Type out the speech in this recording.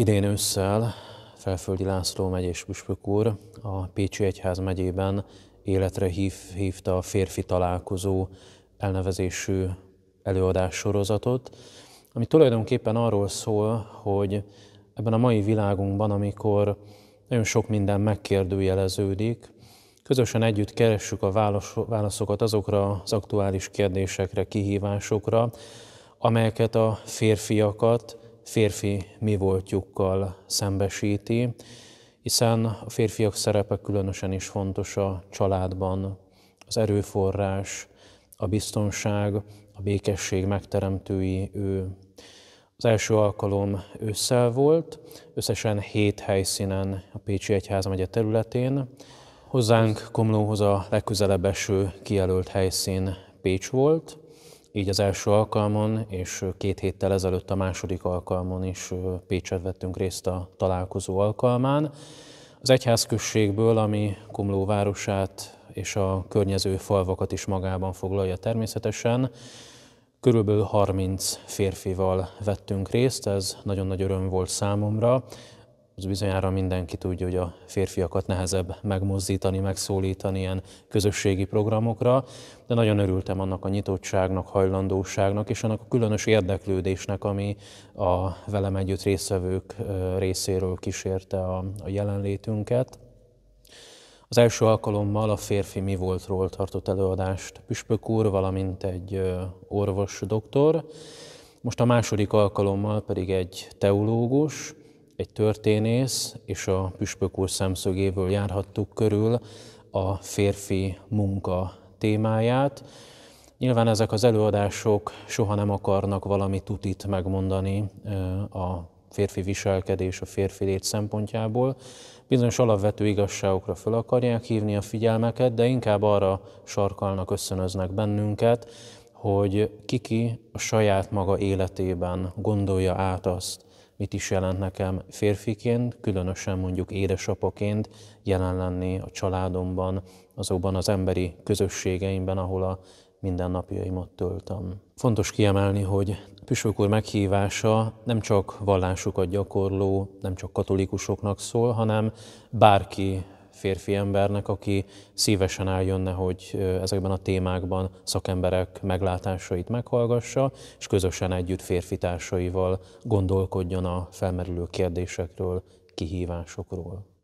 Idén ősszel Felföldi László megyés püspök úr a Pécsi Egyház megyében életre hív, hívta a férfi találkozó elnevezésű előadás sorozatot, ami tulajdonképpen arról szól, hogy ebben a mai világunkban, amikor nagyon sok minden megkérdőjeleződik, közösen együtt keressük a válaszokat azokra az aktuális kérdésekre, kihívásokra, amelyeket a férfiakat férfi mi voltjukkal szembesíti, hiszen a férfiak szerepe különösen is fontos a családban, az erőforrás, a biztonság, a békesség megteremtői ő. Az első alkalom ősszel volt, összesen hét helyszínen a Pécsi Egyházmegye területén. Hozzánk Komlóhoz a legközelebb eső kijelölt helyszín Pécs volt, így az első alkalmon, és két héttel ezelőtt a második alkalmon is Pécset vettünk részt a találkozó alkalmán. Az egyházközségből, ami Kumló városát és a környező falvakat is magában foglalja természetesen, körülbelül 30 férfival vettünk részt, ez nagyon nagy öröm volt számomra, az bizonyára mindenki tudja, hogy a férfiakat nehezebb megmozdítani, megszólítani ilyen közösségi programokra, de nagyon örültem annak a nyitottságnak, hajlandóságnak és annak a különös érdeklődésnek, ami a velem együtt résztvevők részéről kísérte a, a jelenlétünket. Az első alkalommal a férfi mi voltról tartott előadást Püspök úr, valamint egy orvos doktor, most a második alkalommal pedig egy teológus, egy történész, és a püspök úr szemszögéből járhattuk körül a férfi munka témáját. Nyilván ezek az előadások soha nem akarnak valami tutit megmondani a férfi viselkedés, a férfi lét szempontjából. Bizonyos alapvető igazságokra fel akarják hívni a figyelmeket, de inkább arra sarkalnak, összönöznek bennünket, hogy kiki a saját maga életében gondolja át azt, mit is jelent nekem férfiként, különösen mondjuk édesapaként jelen lenni a családomban, azokban az emberi közösségeimben, ahol a mindennapjaimat töltöm. Fontos kiemelni, hogy püspök úr meghívása nem csak vallásukat gyakorló, nem csak katolikusoknak szól, hanem bárki férfi embernek, aki szívesen eljönne, hogy ezekben a témákban szakemberek meglátásait meghallgassa, és közösen együtt férfi társaival gondolkodjon a felmerülő kérdésekről, kihívásokról.